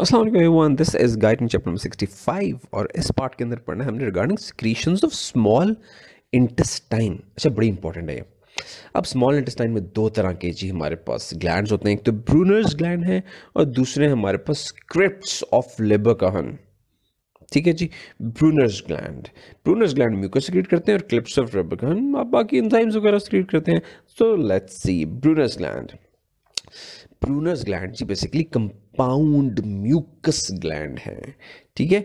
Aslam everyone this is Guyton chapter number 65 और इस part के अंदर पढ़ना है हमने regarding secretion of small intestine अच्छा बड़ी इंपॉर्टेंट है ये अब स्मॉल इंटेस्टाइन में दो तरह के जी हमारे पास ग्लैंड होते हैं एक तो ब्रूनर्स ग्लैंड है और दूसरे हमारे पास स्क्रिप्ट ऑफ लेबर कहन ठीक है जी Brunner's gland Brunner's gland mucus secrete करते हैं और क्लिप्स ऑफ लेबर कहन आप बाकी इंजाइम्स वगैरह सिक्रीट करते हैं so let's see Brunner's gland Brunner's gland जी बेसिकली कंपाउंड म्यूकस ग्लैंड है ठीक है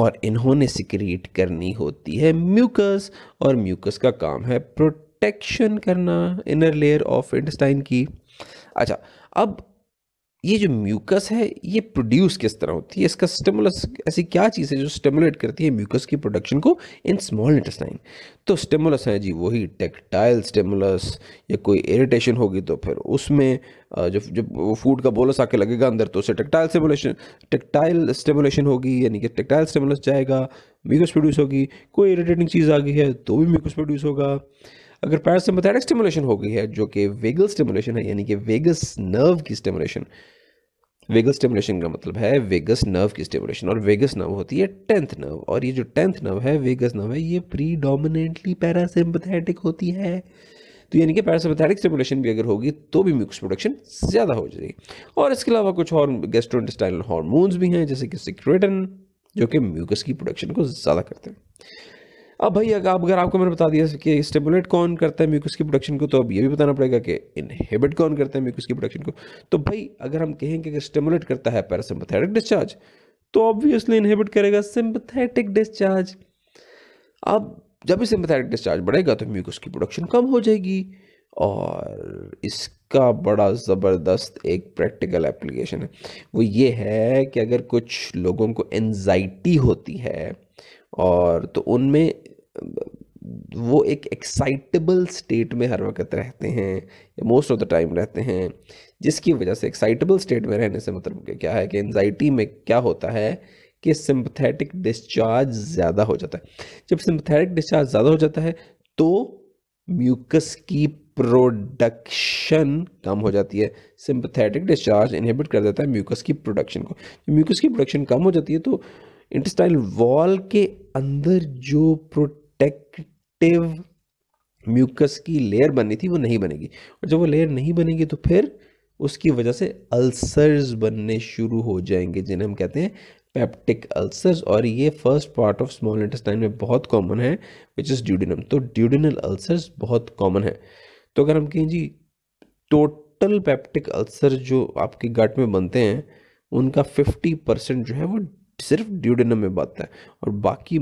और इन्होंने सिक्रिएट करनी होती है म्यूकस और म्यूकस का काम है प्रोटेक्शन करना इनर लेयर ऑफ इंटेस्टाइन की अच्छा अब ये जो म्यूकस है ये प्रोड्यूस किस तरह होती है इसका स्टिमुलस ऐसी क्या चीज़ है जो स्टिमुलेट करती है म्यूकस की प्रोडक्शन को इन स्मॉल इंटेस्टाइन तो स्टिमुलस है जी वही टेक्टाइल स्टिमुलस या कोई इरिटेशन होगी तो फिर उसमें जब जब वो फूड का बोलस आके लगेगा अंदर तो उसे टेक्टाइल स्टिमुलेशन टेक्टाइल स्टिमुलेशन होगी यानी कि टेक्टाइल स्टिमुलस जाएगा म्यूकस प्रोड्यूस होगी कोई इरीटेटिंग चीज़ आ गई है तो भी म्यूकस प्रोड्यूस होगा अगर पैरासिम्पथेटिक स्टिमुलेशन हो गई है जो कि वेगल स्टिमुलेशन है यानी कि वेगस नर्व की स्टिमुलेशन वेगस स्टिमुलेशन का मतलब है वेगस नर्व की स्टिमुलेशन और वेगस नर्व होती है टेंथ नर्व और ये जो टेंथ नर्व है वेगस नर्व है ये प्रीडोमिनेंटली डोमिनेटली पैरासिम्पथेटिक होती है तो यानी कि पैरासिम्पथेटिक स्टिमुलेशन भी अगर होगी तो भी म्यूक्स प्रोडक्शन ज़्यादा हो जाएगी और इसके अलावा कुछ और गेस्ट्रोइंटेस्टाइनल हार्मोन्स भी हैं जैसे कि सिक्रेटन जो कि म्यूकस की प्रोडक्शन को ज़्यादा करते हैं अब भाई अगर आप अगर आपको मैंने बता दिया कि स्टेबुलेट कौन करता है म्यूकस की प्रोडक्शन को तो अब ये भी बताना पड़ेगा कि इनहेबिट कौन करता है म्यूकस की प्रोडक्शन को तो भाई अगर हम कहें कि स्टेमुलेट करता है पैरासिम्पथेटिक डिस्चार्ज तो ऑब्वियसली इनहेबिट करेगा सिंपथेटिक डिस्चार्ज अब जब भी सिंपथेटिक डिस्चार्ज बढ़ेगा तो म्यूकस की प्रोडक्शन कम हो जाएगी और इसका बड़ा ज़बरदस्त एक प्रैक्टिकल एप्लीकेशन है वो ये है कि अगर कुछ लोगों को एनजाइटी होती है और तो उनमें वो एक एक्साइटेबल स्टेट में हर वक्त रहते हैं या मोस्ट ऑफ द टाइम रहते हैं जिसकी वजह से एक्साइटेबल स्टेट में रहने से मतलब क्या है कि एनजाइटी में क्या होता है कि सिंपथेटिक डिस्चार्ज ज़्यादा हो जाता है जब सिंपथेटिक डिस्चार्ज ज़्यादा हो जाता है तो म्यूकस की प्रोडक्शन कम हो जाती है सिंपथेटिक डिस्चार्ज इनहिबिट कर देता है म्यूकस की प्रोडक्शन को जब म्यूकस की प्रोडक्शन कम हो जाती है तो इंटेस्टाइल वॉल के अंदर जो प्रो प्रोटेक्टिव म्यूकस की लेयर बननी थी वो नहीं बनेगी और जब वो लेयर नहीं बनेगी तो फिर उसकी वजह से अल्सर्स बनने शुरू हो जाएंगे जिन्हें हम कहते हैं पेप्टिक अल्सर्स और ये first part of small intestine में बहुत कॉमन है विच इज़ ड्यूडिनम तो ड्यूडिनल अल्सर्स बहुत कॉमन है तो अगर हम कहें जी टोटल पेप्टिक अल्सर जो आपके गट में बनते हैं उनका 50 परसेंट जो है वो सिर्फ ड्यूडेनम में बनता है और बाकी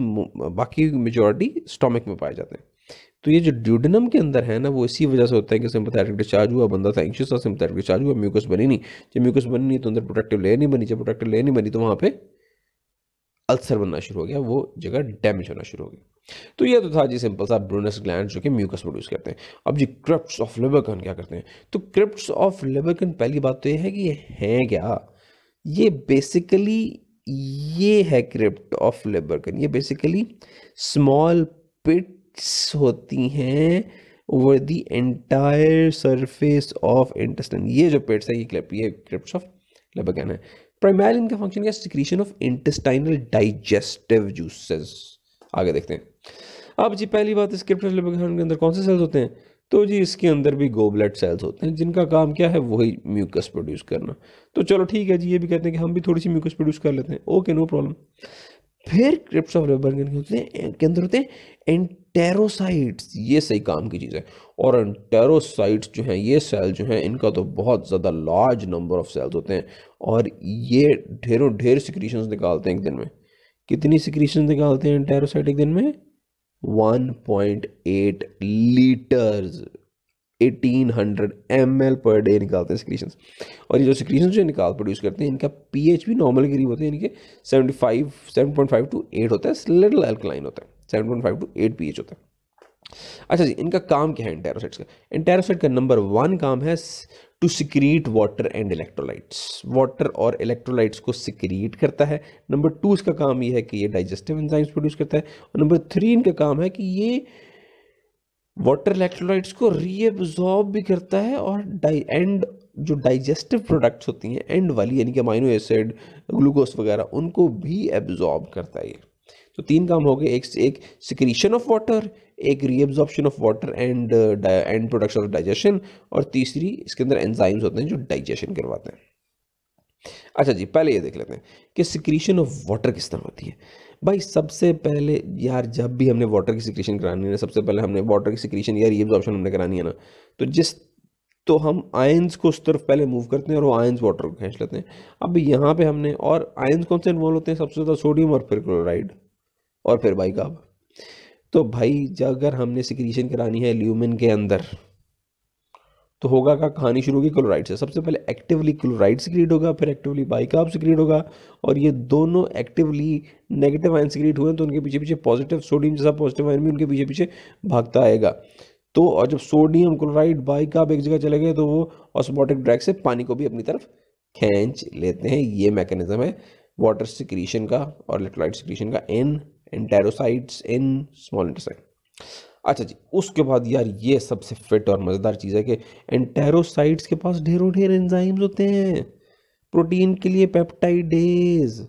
बाकी मेजोरिटी स्टोमिक में पाए जाते हैं तो ये जो ड्यूडेनम के अंदर है ना वो इसी वजह से होता है कि सिंपथेटिक डिस्चार्ज हुआ बंदा था एंशियस था सिंपथेटिक डिस्चार्ज हुआ म्यूकस बनी नहीं जब म्यूकस बनी नहीं तो अंदर प्रोटेक्टिव लेयर नहीं बनी जब प्रोटेक्टिव लेयर नहीं बनी तो वहाँ पे अल्सर बनना शुरू हो गया वो जगह डैमेज होना शुरू हो गया तो ये तो था जी सिंपल सा ब्रूनस ग्लैंड जो कि म्यूकस प्रोड्यूस करते हैं अब जी क्रिप्ट ऑफ लेबरकन क्या करते हैं तो क्रिप्ट ऑफ लेबरकन पहली बात तो ये है कि ये हैं क्या ये बेसिकली ये है क्रिप्ट ऑफ लेबरकन ये बेसिकली स्मॉल पिट्स होती हैं over the entire surface of intestine ये जो पिट्स है ये क्लिप ये क्रिप्ट ऑफ लेबरकन है प्राइमरी इनका फंक्शन क्या secretion of intestinal digestive juices आगे देखते हैं अब जी पहली बात इस क्रिप्ट ऑफ लेबरकन के अंदर कौन से सेल्स होते हैं तो जी इसके अंदर भी ब्लड सेल्स होते हैं जिनका काम क्या है वही म्यूकस प्रोड्यूस करना तो चलो ठीक है जी ये भी कहते हैं कि हम भी थोड़ी सी म्यूकस प्रोड्यूस कर लेते हैं ओके नो प्रॉब्लम फिर क्रिप्स ऑफ रेबर के होते हैं के अंदर होते हैं एंटेरोसाइट्स ये सही काम की चीज़ है और एंटेरोसाइट्स जो हैं ये सेल जो हैं इनका तो बहुत ज़्यादा लार्ज नंबर ऑफ सेल्स होते हैं और ये ढेरों ढेर सिक्रीशंस निकालते हैं एक दिन में कितनी सिक्रीशन निकालते हैं एंटेरोसाइट एक दिन में 1.8 लीटर्स 1800 एम पर डे निकालते हैं सिक्रीशंस और ये जो सिक्रीशंस जो निकाल प्रोड्यूस करते हैं इनका पीएच भी नॉर्मल के करीब होता है इनके 75 7.5 टू 8 होता है लिटल अल्कलाइन होता है 7.5 टू 8 पीएच होता है अच्छा जी इनका काम क्या है इंटेरोसाइट्स का इंटेरोसाइट का नंबर वन काम है to secrete water and electrolytes water और इलेक्ट्रोलाइट्स को सिक्रीट करता है नंबर टू इसका काम ये है कि ये डाइजेस्टिव एंजाइम्स प्रोड्यूस करता है और नंबर थ्री इनका काम है कि ये वाटर इलेक्ट्रोलाइट्स को रीअब्जॉर्ब भी करता है और डाई एंड जो डाइजेस्टिव प्रोडक्ट्स होती हैं एंड वाली यानी कि अमाइनो एसिड ग्लूकोज वगैरह उनको भी एब्जॉर्ब करता है ये तो तीन काम हो गए एक एक सिक्रीशन ऑफ वाटर एक reabsorption of water and and production of digestion और तीसरी इसके अंदर एंजाइम्स होते हैं जो डाइजेशन करवाते हैं अच्छा जी पहले ये देख लेते हैं कि सिक्रीशन ऑफ वाटर किस तरह होती है भाई सबसे पहले यार जब भी हमने वाटर की सिक्रीशन करानी है सबसे पहले हमने वाटर की सिक्रीशन या रीअब्जॉर्प्शन हमने करानी है ना तो जिस तो हम आयंस को उस तरफ पहले मूव करते हैं और वो आयंस वाटर को खींच लेते हैं अब यहाँ पे हमने और आयंस कौन से इन्वॉल्व होते हैं सबसे ज़्यादा सोडियम और फिर क्लोराइड और फिर भाई का तो भाई अगर हमने सिक्रीशन करानी है ल्यूमिन के अंदर तो होगा का कहानी शुरू होगी क्लोराइड से सबसे पहले एक्टिवली क्लोराइड सिक्रीट होगा फिर एक्टिवली बाइकार्ब सिक्रीट होगा और ये दोनों एक्टिवली नेगेटिव आयन सिक्रीट हुए तो उनके पीछे पीछे पॉजिटिव सोडियम जैसा पॉजिटिव आयन भी उनके पीछे पीछे भागता आएगा तो और जब सोडियम क्लोराइड बाइकाप एक जगह चले गए तो वो ऑस्मोटिक ड्रैग से पानी को भी अपनी तरफ खींच लेते हैं ये मैकेनिज्म है वाटर सिक्रीशन का और इलेक्ट्रोलाइट सिक्रीशन का इन एंटेरोसाइट्स इन स्मॉल इंटेस्टाइन अच्छा जी उसके बाद यार ये सबसे फिट और मज़ेदार चीज़ है कि एंटेरोसाइट्स के पास ढेरों ढेर एंजाइम्स होते हैं प्रोटीन के लिए पेप्टाइडेज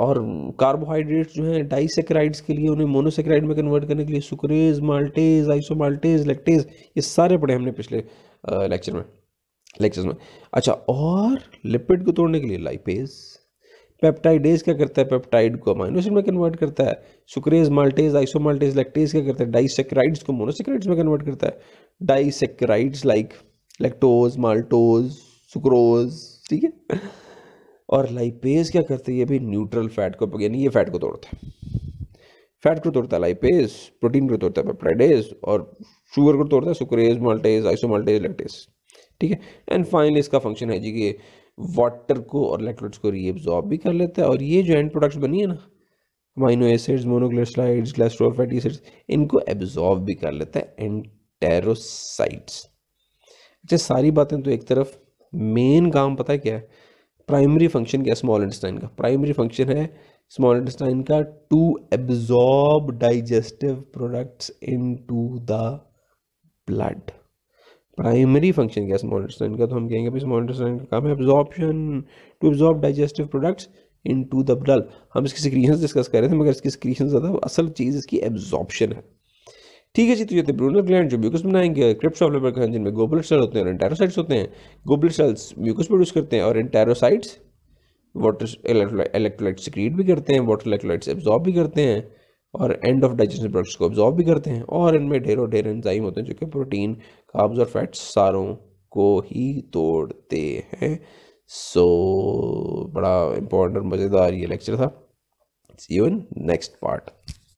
और कार्बोहाइड्रेट्स जो हैं डाइसेक्राइड्स के लिए उन्हें मोनोसेक्राइड में कन्वर्ट करने के लिए सुक्रेज माल्टेज आइसोमाल्टेज लेक्टेज ये सारे पढ़े हमने पिछले लेक्चर में लेक्चर में अच्छा और लिपिड को तोड़ने के लिए लाइपेज पेप्टाइडेज क्या करता है पेप्टाइड को अमाइनोसिन में कन्वर्ट करता है सुक्रेज माल्टेज आइसोमाल्टेज लेक्टेज क्या करता है डाइसेक्राइड्स को मोनोसेक्राइड्स में कन्वर्ट करता है disaccharides like lactose maltose sucrose ठीक है और लाइपेज क्या करती है ये भी न्यूट्रल फैट को यानी ये फैट को तोड़ता है फैट को तोड़ता है लाइपेज प्रोटीन को तोड़ता है पेप्टाइडेज और शुगर को तोड़ता है सुक्रेज मल्टेज आइसोमल्टेज लैक्टेज ठीक है एंड फाइनली इसका फंक्शन है जी कि वाटर को और इलेक्ट्रोड्स को रीअब्जॉर्ब भी कर लेता है और ये जो एंड प्रोडक्ट्स बनी है ना amino acids monoglycerides glycerol fatty acids इनको एब्जॉर्ब भी कर लेता है एंटेरोसाइट्स अच्छा सारी बातें तो एक तरफ मेन काम पता है क्या है प्राइमरी फंक्शन क्या स्मॉल इंटेस्टाइन का प्राइमरी फंक्शन है स्मॉल इंटेस्टाइन का to absorb digestive products into the blood primary function क्या स्मॉल इंटेस्टाइन का तो हम कहेंगे स्मॉल इंटेस्टाइन का काम है absorption to absorb digestive products into the blood हम इसकी सिक्रीशन डिस्कस कर रहे थे मगर इसकी सिक्रीशन ज़्यादा असल चीज़ इसकी एब्जॉर्प्शन है ठीक है जी तो ये थे ग्लैंड जो म्यूकस बनाएंगे क्रिप्स ऑफ लेबर का जिनमें गोबुलेट सेल होते हैं और इंटेरोसाइट्स होते हैं गोबुलेट सेल्स म्यूकस प्रोड्यूस करते हैं और इंटेरोसाइट्स वाटर इलेक्ट्रोलाइट सिक्रीट भी करते हैं वाटर इलेक्ट्रोलाइट्स एब्जॉर्ब भी करते हैं और एंड ऑफ डाइजेशन प्रोडक्ट्स को ऑब्जॉर्व भी करते हैं और इनमें ढेरों ढेर एंजाइम होते हैं जो कि प्रोटीन काब्ज और फैट्स सारों को ही तोड़ते हैं सो so, बड़ा इम्पोर्टेंट और मज़ेदार ये लेक्चर था see you in next part